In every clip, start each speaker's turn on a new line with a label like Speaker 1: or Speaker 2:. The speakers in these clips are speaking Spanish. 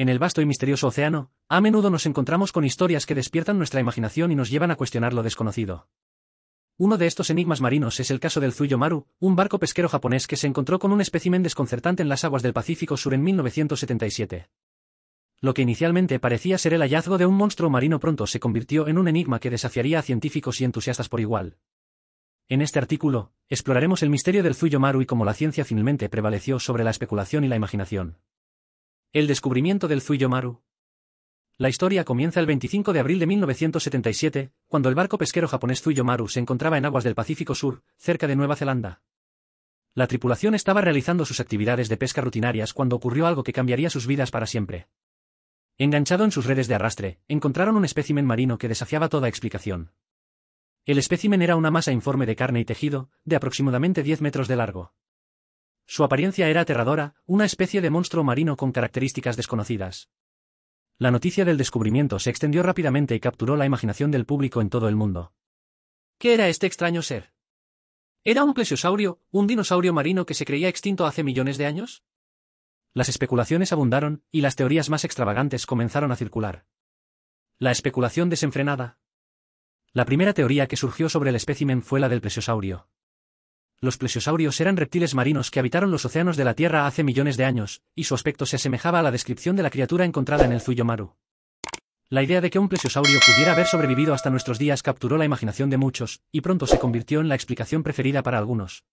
Speaker 1: En el vasto y misterioso océano, a menudo nos encontramos con historias que despiertan nuestra imaginación y nos llevan a cuestionar lo desconocido. Uno de estos enigmas marinos es el caso del Zuyo Maru, un barco pesquero japonés que se encontró con un espécimen desconcertante en las aguas del Pacífico Sur en 1977. Lo que inicialmente parecía ser el hallazgo de un monstruo marino pronto se convirtió en un enigma que desafiaría a científicos y entusiastas por igual. En este artículo, exploraremos el misterio del Zuyo Maru y cómo la ciencia finalmente prevaleció sobre la especulación y la imaginación. El descubrimiento del Maru. La historia comienza el 25 de abril de 1977, cuando el barco pesquero japonés Maru se encontraba en aguas del Pacífico Sur, cerca de Nueva Zelanda. La tripulación estaba realizando sus actividades de pesca rutinarias cuando ocurrió algo que cambiaría sus vidas para siempre. Enganchado en sus redes de arrastre, encontraron un espécimen marino que desafiaba toda explicación. El espécimen era una masa informe de carne y tejido, de aproximadamente 10 metros de largo. Su apariencia era aterradora, una especie de monstruo marino con características desconocidas. La noticia del descubrimiento se extendió rápidamente y capturó la imaginación del público en todo el mundo. ¿Qué era este extraño ser? ¿Era un plesiosaurio, un dinosaurio marino que se creía extinto hace millones de años? Las especulaciones abundaron, y las teorías más extravagantes comenzaron a circular. La especulación desenfrenada. La primera teoría que surgió sobre el espécimen fue la del plesiosaurio. Los plesiosaurios eran reptiles marinos que habitaron los océanos de la Tierra hace millones de años, y su aspecto se asemejaba a la descripción de la criatura encontrada en el Zuyomaru. La idea de que un plesiosaurio pudiera haber sobrevivido hasta nuestros días capturó la imaginación de muchos, y pronto se convirtió en la explicación preferida para algunos.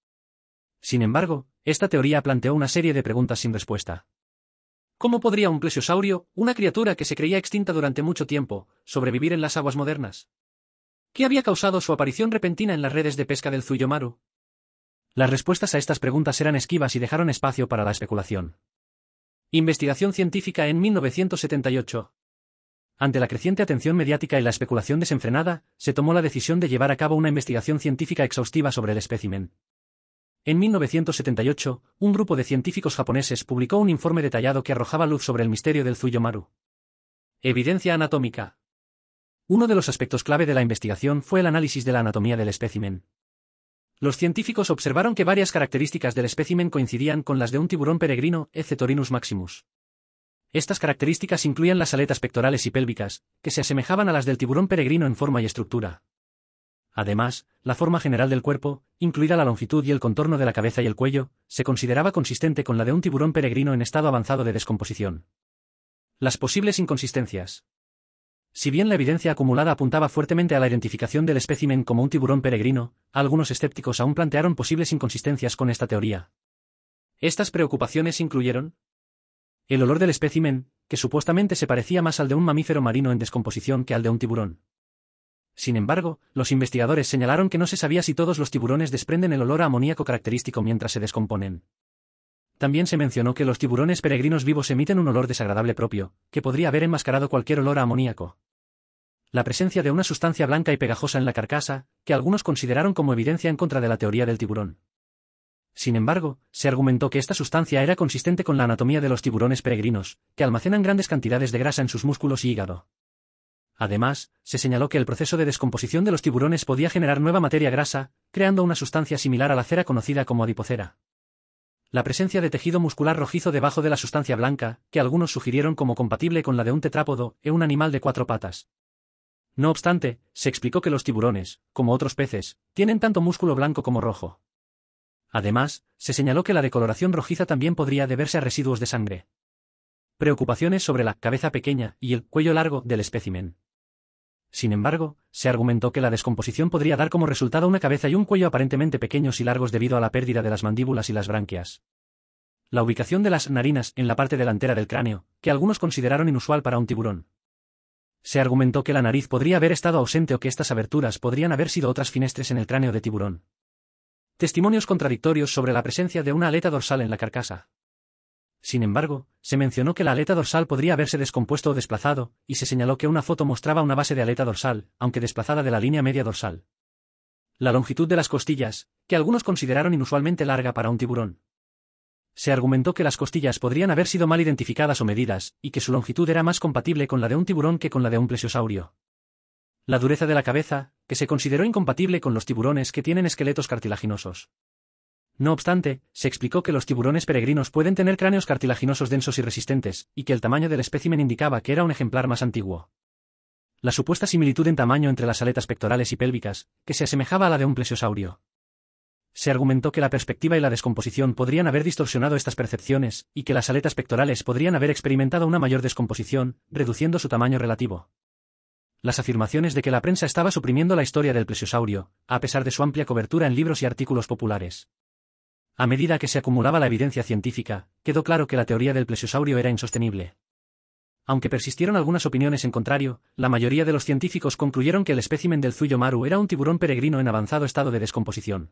Speaker 1: Sin embargo, esta teoría planteó una serie de preguntas sin respuesta. ¿Cómo podría un plesiosaurio, una criatura que se creía extinta durante mucho tiempo, sobrevivir en las aguas modernas? ¿Qué había causado su aparición repentina en las redes de pesca del Zuyomaru? Las respuestas a estas preguntas eran esquivas y dejaron espacio para la especulación. Investigación científica en 1978. Ante la creciente atención mediática y la especulación desenfrenada, se tomó la decisión de llevar a cabo una investigación científica exhaustiva sobre el espécimen. En 1978, un grupo de científicos japoneses publicó un informe detallado que arrojaba luz sobre el misterio del Zuyomaru. Evidencia anatómica. Uno de los aspectos clave de la investigación fue el análisis de la anatomía del espécimen. Los científicos observaron que varias características del espécimen coincidían con las de un tiburón peregrino, E. maximus. Estas características incluían las aletas pectorales y pélvicas, que se asemejaban a las del tiburón peregrino en forma y estructura. Además, la forma general del cuerpo, incluida la longitud y el contorno de la cabeza y el cuello, se consideraba consistente con la de un tiburón peregrino en estado avanzado de descomposición. Las posibles inconsistencias. Si bien la evidencia acumulada apuntaba fuertemente a la identificación del espécimen como un tiburón peregrino, algunos escépticos aún plantearon posibles inconsistencias con esta teoría. Estas preocupaciones incluyeron el olor del espécimen, que supuestamente se parecía más al de un mamífero marino en descomposición que al de un tiburón. Sin embargo, los investigadores señalaron que no se sabía si todos los tiburones desprenden el olor amoníaco característico mientras se descomponen. También se mencionó que los tiburones peregrinos vivos emiten un olor desagradable propio, que podría haber enmascarado cualquier olor a amoníaco. La presencia de una sustancia blanca y pegajosa en la carcasa, que algunos consideraron como evidencia en contra de la teoría del tiburón. Sin embargo, se argumentó que esta sustancia era consistente con la anatomía de los tiburones peregrinos, que almacenan grandes cantidades de grasa en sus músculos y hígado. Además, se señaló que el proceso de descomposición de los tiburones podía generar nueva materia grasa, creando una sustancia similar a la cera conocida como adipocera. La presencia de tejido muscular rojizo debajo de la sustancia blanca, que algunos sugirieron como compatible con la de un tetrápodo, e un animal de cuatro patas. No obstante, se explicó que los tiburones, como otros peces, tienen tanto músculo blanco como rojo. Además, se señaló que la decoloración rojiza también podría deberse a residuos de sangre. Preocupaciones sobre la cabeza pequeña y el cuello largo del espécimen. Sin embargo, se argumentó que la descomposición podría dar como resultado una cabeza y un cuello aparentemente pequeños y largos debido a la pérdida de las mandíbulas y las branquias. La ubicación de las narinas en la parte delantera del cráneo, que algunos consideraron inusual para un tiburón. Se argumentó que la nariz podría haber estado ausente o que estas aberturas podrían haber sido otras finestres en el cráneo de tiburón. Testimonios contradictorios sobre la presencia de una aleta dorsal en la carcasa. Sin embargo, se mencionó que la aleta dorsal podría haberse descompuesto o desplazado, y se señaló que una foto mostraba una base de aleta dorsal, aunque desplazada de la línea media dorsal. La longitud de las costillas, que algunos consideraron inusualmente larga para un tiburón. Se argumentó que las costillas podrían haber sido mal identificadas o medidas, y que su longitud era más compatible con la de un tiburón que con la de un plesiosaurio. La dureza de la cabeza, que se consideró incompatible con los tiburones que tienen esqueletos cartilaginosos. No obstante, se explicó que los tiburones peregrinos pueden tener cráneos cartilaginosos densos y resistentes, y que el tamaño del espécimen indicaba que era un ejemplar más antiguo. La supuesta similitud en tamaño entre las aletas pectorales y pélvicas, que se asemejaba a la de un plesiosaurio. Se argumentó que la perspectiva y la descomposición podrían haber distorsionado estas percepciones, y que las aletas pectorales podrían haber experimentado una mayor descomposición, reduciendo su tamaño relativo las afirmaciones de que la prensa estaba suprimiendo la historia del plesiosaurio, a pesar de su amplia cobertura en libros y artículos populares. A medida que se acumulaba la evidencia científica, quedó claro que la teoría del plesiosaurio era insostenible. Aunque persistieron algunas opiniones en contrario, la mayoría de los científicos concluyeron que el espécimen del Zuyo Maru era un tiburón peregrino en avanzado estado de descomposición.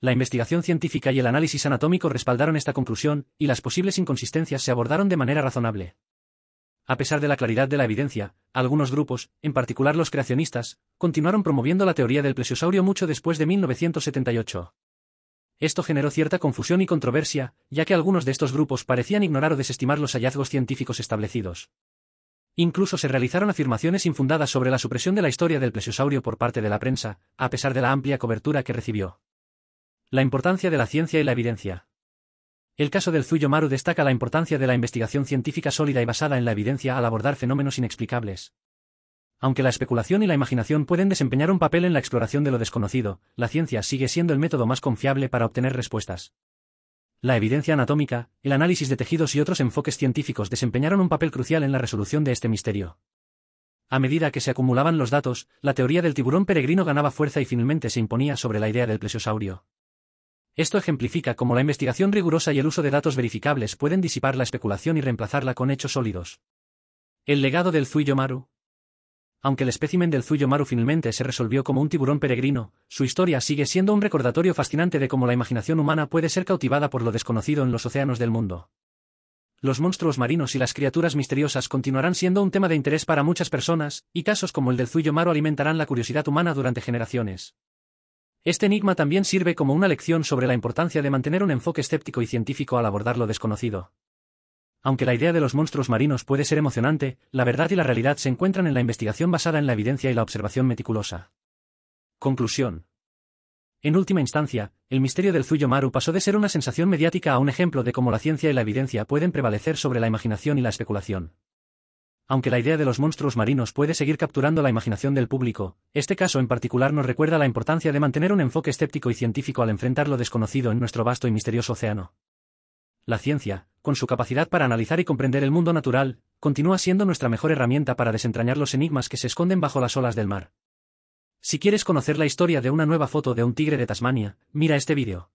Speaker 1: La investigación científica y el análisis anatómico respaldaron esta conclusión, y las posibles inconsistencias se abordaron de manera razonable. A pesar de la claridad de la evidencia, algunos grupos, en particular los creacionistas, continuaron promoviendo la teoría del plesiosaurio mucho después de 1978. Esto generó cierta confusión y controversia, ya que algunos de estos grupos parecían ignorar o desestimar los hallazgos científicos establecidos. Incluso se realizaron afirmaciones infundadas sobre la supresión de la historia del plesiosaurio por parte de la prensa, a pesar de la amplia cobertura que recibió. La importancia de la ciencia y la evidencia. El caso del Zuyo Maru destaca la importancia de la investigación científica sólida y basada en la evidencia al abordar fenómenos inexplicables. Aunque la especulación y la imaginación pueden desempeñar un papel en la exploración de lo desconocido, la ciencia sigue siendo el método más confiable para obtener respuestas. La evidencia anatómica, el análisis de tejidos y otros enfoques científicos desempeñaron un papel crucial en la resolución de este misterio. A medida que se acumulaban los datos, la teoría del tiburón peregrino ganaba fuerza y finalmente se imponía sobre la idea del plesiosaurio. Esto ejemplifica cómo la investigación rigurosa y el uso de datos verificables pueden disipar la especulación y reemplazarla con hechos sólidos. El legado del Maru. Aunque el espécimen del Zuyo Maru finalmente se resolvió como un tiburón peregrino, su historia sigue siendo un recordatorio fascinante de cómo la imaginación humana puede ser cautivada por lo desconocido en los océanos del mundo. Los monstruos marinos y las criaturas misteriosas continuarán siendo un tema de interés para muchas personas, y casos como el del Zuyo Maru alimentarán la curiosidad humana durante generaciones. Este enigma también sirve como una lección sobre la importancia de mantener un enfoque escéptico y científico al abordar lo desconocido. Aunque la idea de los monstruos marinos puede ser emocionante, la verdad y la realidad se encuentran en la investigación basada en la evidencia y la observación meticulosa. Conclusión. En última instancia, el misterio del Zuyo Maru pasó de ser una sensación mediática a un ejemplo de cómo la ciencia y la evidencia pueden prevalecer sobre la imaginación y la especulación. Aunque la idea de los monstruos marinos puede seguir capturando la imaginación del público, este caso en particular nos recuerda la importancia de mantener un enfoque escéptico y científico al enfrentar lo desconocido en nuestro vasto y misterioso océano. La ciencia, con su capacidad para analizar y comprender el mundo natural, continúa siendo nuestra mejor herramienta para desentrañar los enigmas que se esconden bajo las olas del mar. Si quieres conocer la historia de una nueva foto de un tigre de Tasmania, mira este vídeo.